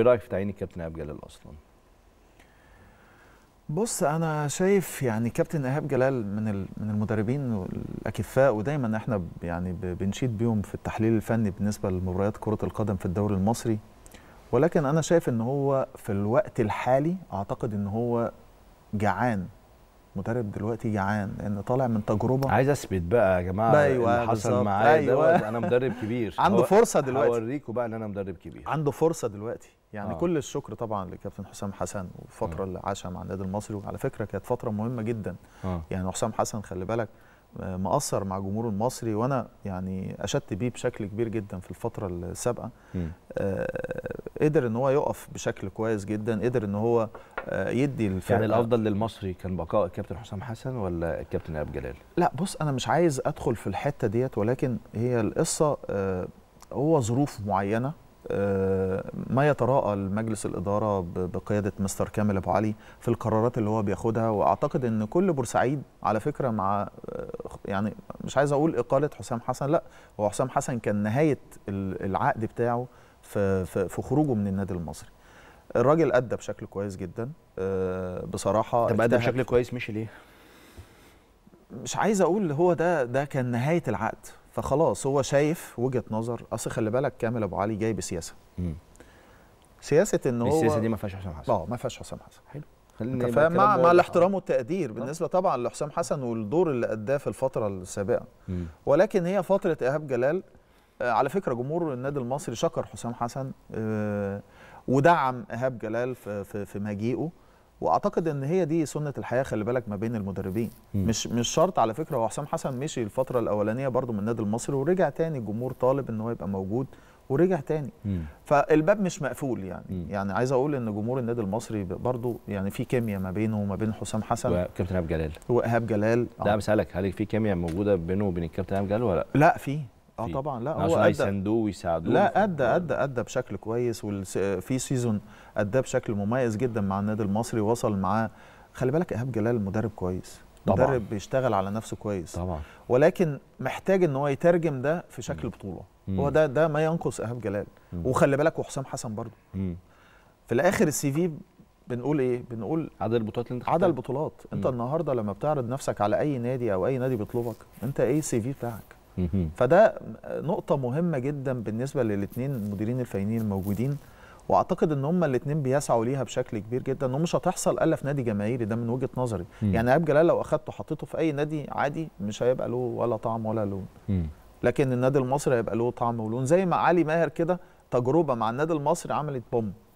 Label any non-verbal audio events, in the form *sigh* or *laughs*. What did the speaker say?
ايه رايك في تعيين الكابتن ايهاب جلال اصلا؟ بص انا شايف يعني كابتن ايهاب جلال من من المدربين الاكفاء ودايما احنا يعني بنشيد بيهم في التحليل الفني بالنسبه لمباريات كره القدم في الدوري المصري ولكن انا شايف ان هو في الوقت الحالي اعتقد ان هو جعان مدرب دلوقتي جعان لان طالع من تجربه عايز اثبت بقى يا جماعه أيوة اللي حصل معايا أيوة. انا مدرب كبير *laughs* عنده فرصه دلوقتي هوريكم بقى ان انا مدرب كبير عنده فرصه دلوقتي يعني آه. كل الشكر طبعا لكابتن حسام حسن والفتره آه. اللي عاشها مع النادي المصري وعلى فكره كانت فتره مهمه جدا آه. يعني حسام حسن خلي بالك آه، مأثر مع جمهور المصري وانا يعني اشدت بيه بشكل كبير جدا في الفتره السابقه آه قدر ان هو يقف بشكل كويس جدا قدر ان هو آه، يدي الفرقه يعني الافضل للمصري كان بقاء الكابتن حسام حسن ولا الكابتن ايهاب جلال لا بص انا مش عايز ادخل في الحته ديت ولكن هي القصه آه، هو ظروف معينه آه، ما يتراءى لمجلس الإدارة بقيادة مستر كامل أبو علي في القرارات اللي هو بياخدها وأعتقد أن كل بورسعيد على فكرة مع يعني مش عايز اقول اقاله حسام حسن لا هو حسام حسن كان نهايه العقد بتاعه في في خروجه من النادي المصري الراجل ادى بشكل كويس جدا آه، بصراحه طب ادى بشكل كويس مشي ليه مش عايز اقول هو ده ده كان نهايه العقد فخلاص هو شايف وجهه نظر اصل خلي بالك كامل ابو علي جاي بسياسه م. سياسه ان هو السياسه دي ما فيهاش حسام حسن اه ما فيهاش حسام حسن حلو خليني مع, مع الاحترام والتقدير آه. بالنسبه طبعا لحسام حسن والدور اللي اداه في الفتره السابقه ولكن هي فتره ايهاب جلال آه، على فكره جمهور النادي المصري شكر حسام حسن آه، ودعم ايهاب جلال في في مجيئه واعتقد ان هي دي سنه الحياه خلي بالك ما بين المدربين م. مش مش شرط على فكره هو حسام حسن مشي الفتره الاولانيه برضو من النادي المصري ورجع تاني الجمهور طالب ان هو يبقى موجود ورجع تاني مم. فالباب مش مقفول يعني مم. يعني عايز اقول ان جمهور النادي المصري برضه يعني في كيمياء ما بينه وما بين حسام حسن وكابتن ايهاب جلال وايهاب جلال لا آه. بسالك هل في كيمياء موجوده بينه وبين الكابتن ايهاب جلال ولا لا في اه طبعا لا نعم، هو ادى يساندوه ويساعدوه لا ادى ادى ادى بشكل كويس وفي سيزون اداه بشكل مميز جدا مع النادي المصري وصل معاه خلي بالك ايهاب جلال مدرب كويس طبعا مدرب بيشتغل على نفسه كويس طبعا ولكن محتاج ان هو يترجم ده في شكل مم. بطوله هو ده ده ما ينقص ايهاب جلال مم. وخلي بالك وحسام حسن برضه في الاخر السي في بنقول ايه بنقول عدد البطولات اللي انت عدد البطولات انت النهارده لما بتعرض نفسك على اي نادي او اي نادي بيطلبك انت ايه السي في بتاعك مم. فده نقطه مهمه جدا بالنسبه للاثنين المديرين الفنيين الموجودين واعتقد ان هم الاثنين بيسعوا ليها بشكل كبير جدا ومش هتحصل الا في نادي جماهيري ده من وجهه نظري مم. يعني عيب جلال لو اخدته حطيته في اي نادي عادي مش هيبقى له ولا طعم ولا لون مم. لكن النادي المصري هيبقى له طعم ولون زي ما علي ماهر كده تجربه مع النادي المصري عملت بوم